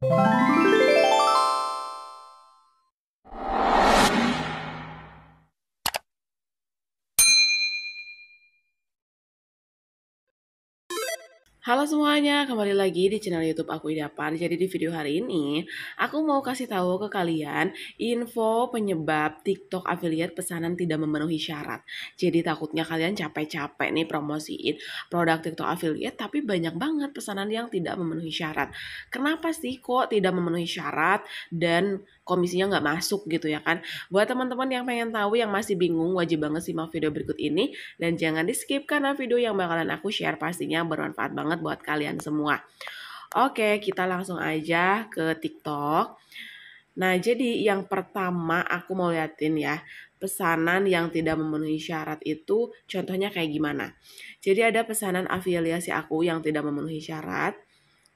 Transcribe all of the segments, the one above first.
Música Halo semuanya, kembali lagi di channel YouTube aku Idapan. Jadi di video hari ini, aku mau kasih tahu ke kalian info penyebab TikTok affiliate pesanan tidak memenuhi syarat. Jadi takutnya kalian capek-capek nih promosiin produk TikTok affiliate tapi banyak banget pesanan yang tidak memenuhi syarat. Kenapa sih kok tidak memenuhi syarat dan komisinya nggak masuk gitu ya kan. Buat teman-teman yang pengen tahu yang masih bingung wajib banget simak video berikut ini dan jangan di skip karena video yang bakalan aku share pastinya bermanfaat banget buat kalian semua. Oke, kita langsung aja ke TikTok. Nah, jadi yang pertama aku mau liatin ya, pesanan yang tidak memenuhi syarat itu contohnya kayak gimana. Jadi ada pesanan afiliasi aku yang tidak memenuhi syarat.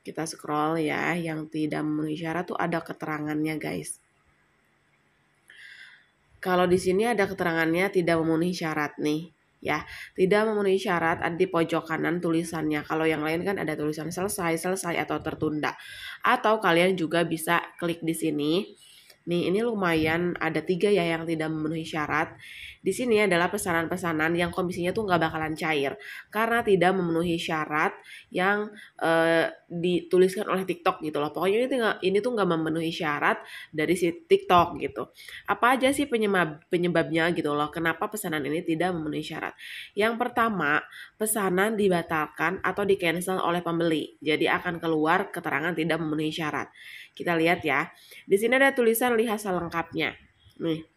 Kita scroll ya, yang tidak memenuhi syarat tuh ada keterangannya guys. Kalau di sini ada keterangannya tidak memenuhi syarat nih ya tidak memenuhi syarat ada di pojok kanan tulisannya kalau yang lain kan ada tulisan selesai selesai atau tertunda atau kalian juga bisa klik di sini Nih, ini lumayan ada tiga ya yang tidak memenuhi syarat. Di sini adalah pesanan-pesanan yang komisinya tuh nggak bakalan cair karena tidak memenuhi syarat yang uh, dituliskan oleh TikTok gitu loh. Pokoknya ini gak, ini tuh nggak memenuhi syarat dari si TikTok gitu. Apa aja sih penyebab penyebabnya gitu loh? Kenapa pesanan ini tidak memenuhi syarat? Yang pertama, pesanan dibatalkan atau di cancel oleh pembeli. Jadi akan keluar keterangan tidak memenuhi syarat. Kita lihat ya. Di sini ada tulisan lihat selengkapnya. Nih.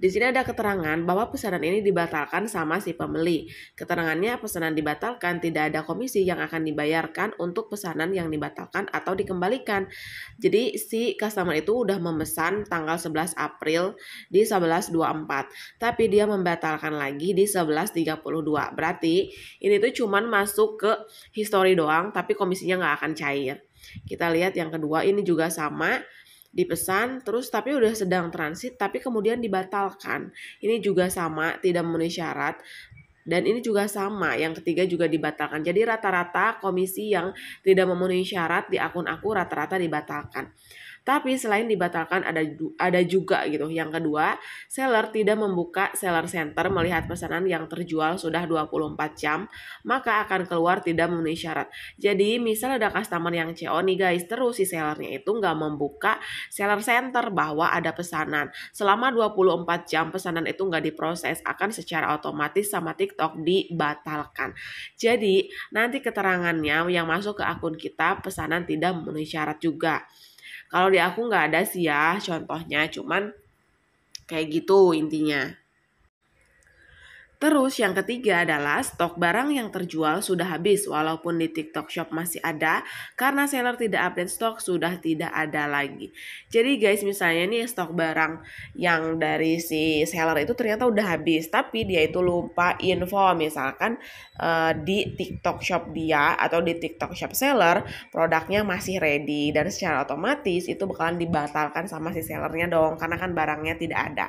Di sini ada keterangan bahwa pesanan ini dibatalkan sama si pembeli. Keterangannya pesanan dibatalkan, tidak ada komisi yang akan dibayarkan untuk pesanan yang dibatalkan atau dikembalikan. Jadi si customer itu udah memesan tanggal 11 April di 11.24, tapi dia membatalkan lagi di 11.32. Berarti ini tuh cuman masuk ke history doang, tapi komisinya nggak akan cair. Kita lihat yang kedua ini juga sama dipesan terus tapi udah sedang transit tapi kemudian dibatalkan. Ini juga sama tidak memenuhi syarat dan ini juga sama, yang ketiga juga dibatalkan. Jadi rata-rata komisi yang tidak memenuhi syarat di akun aku rata-rata dibatalkan. Tapi selain dibatalkan ada ada juga gitu. Yang kedua, seller tidak membuka seller center melihat pesanan yang terjual sudah 24 jam, maka akan keluar tidak memenuhi syarat. Jadi misal ada customer yang CO nih guys, terus si sellernya itu nggak membuka seller center bahwa ada pesanan. Selama 24 jam pesanan itu nggak diproses akan secara otomatis sama TikTok dibatalkan. Jadi nanti keterangannya yang masuk ke akun kita pesanan tidak memenuhi syarat juga. Kalau di aku nggak ada sih ya contohnya, cuman kayak gitu intinya. Terus yang ketiga adalah stok barang yang terjual sudah habis walaupun di TikTok Shop masih ada karena seller tidak update stok sudah tidak ada lagi. Jadi guys misalnya nih stok barang yang dari si seller itu ternyata udah habis tapi dia itu lupa info misalkan uh, di TikTok Shop dia atau di TikTok Shop seller produknya masih ready dan secara otomatis itu bakalan dibatalkan sama si sellernya dong karena kan barangnya tidak ada.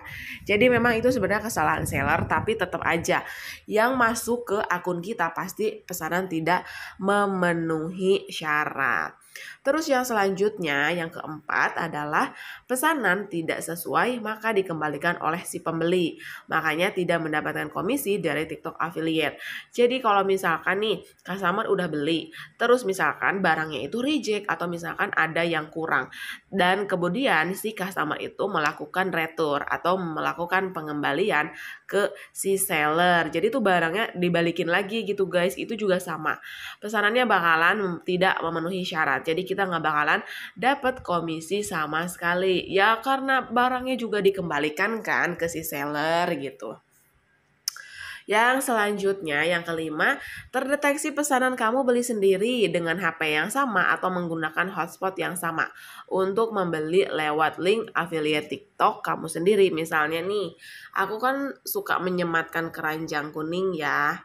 Jadi memang itu sebenarnya kesalahan seller tapi tetap aja aja yang masuk ke akun kita pasti pesanan tidak memenuhi syarat. Terus yang selanjutnya, yang keempat adalah pesanan tidak sesuai maka dikembalikan oleh si pembeli. Makanya tidak mendapatkan komisi dari TikTok affiliate. Jadi kalau misalkan nih customer udah beli, terus misalkan barangnya itu reject atau misalkan ada yang kurang dan kemudian si customer itu melakukan retur atau melakukan pengembalian ke si seller. Jadi itu barangnya dibalikin lagi gitu guys, itu juga sama. Pesanannya bakalan tidak memenuhi syarat jadi kita nggak bakalan dapat komisi sama sekali. Ya karena barangnya juga dikembalikan kan ke si seller gitu. Yang selanjutnya, yang kelima, terdeteksi pesanan kamu beli sendiri dengan HP yang sama atau menggunakan hotspot yang sama untuk membeli lewat link affiliate TikTok kamu sendiri. Misalnya nih, aku kan suka menyematkan keranjang kuning ya.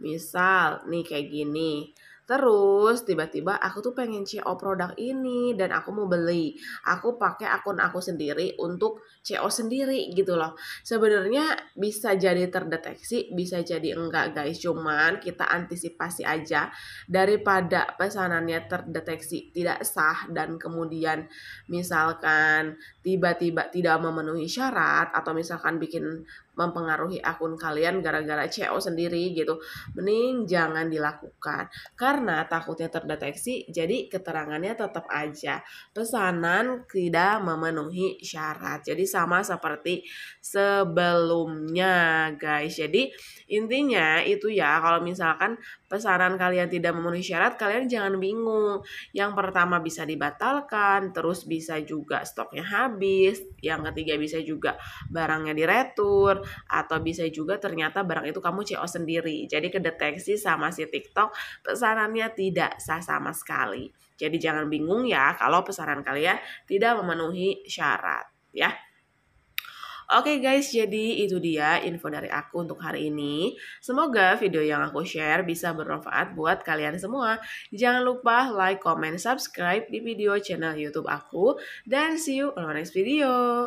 Misal nih kayak gini. Terus tiba-tiba aku tuh pengen CO produk ini dan aku mau beli. Aku pakai akun aku sendiri untuk CO sendiri gitu loh. Sebenarnya bisa jadi terdeteksi, bisa jadi enggak guys. Cuman kita antisipasi aja daripada pesanannya terdeteksi tidak sah dan kemudian misalkan tiba-tiba tidak memenuhi syarat atau misalkan bikin mempengaruhi akun kalian gara-gara CEO sendiri gitu. Mending jangan dilakukan karena takutnya terdeteksi jadi keterangannya tetap aja pesanan tidak memenuhi syarat. Jadi sama seperti sebelumnya guys. Jadi intinya itu ya kalau misalkan pesanan kalian tidak memenuhi syarat kalian jangan bingung. Yang pertama bisa dibatalkan, terus bisa juga stoknya habis, yang ketiga bisa juga barangnya diretur atau bisa juga ternyata barang itu kamu CO sendiri. Jadi kedeteksi sama si TikTok pesanannya tidak sah sama sekali. Jadi jangan bingung ya kalau pesanan kalian tidak memenuhi syarat ya. Oke okay guys, jadi itu dia info dari aku untuk hari ini. Semoga video yang aku share bisa bermanfaat buat kalian semua. Jangan lupa like, comment, subscribe di video channel YouTube aku. Dan see you on the next video.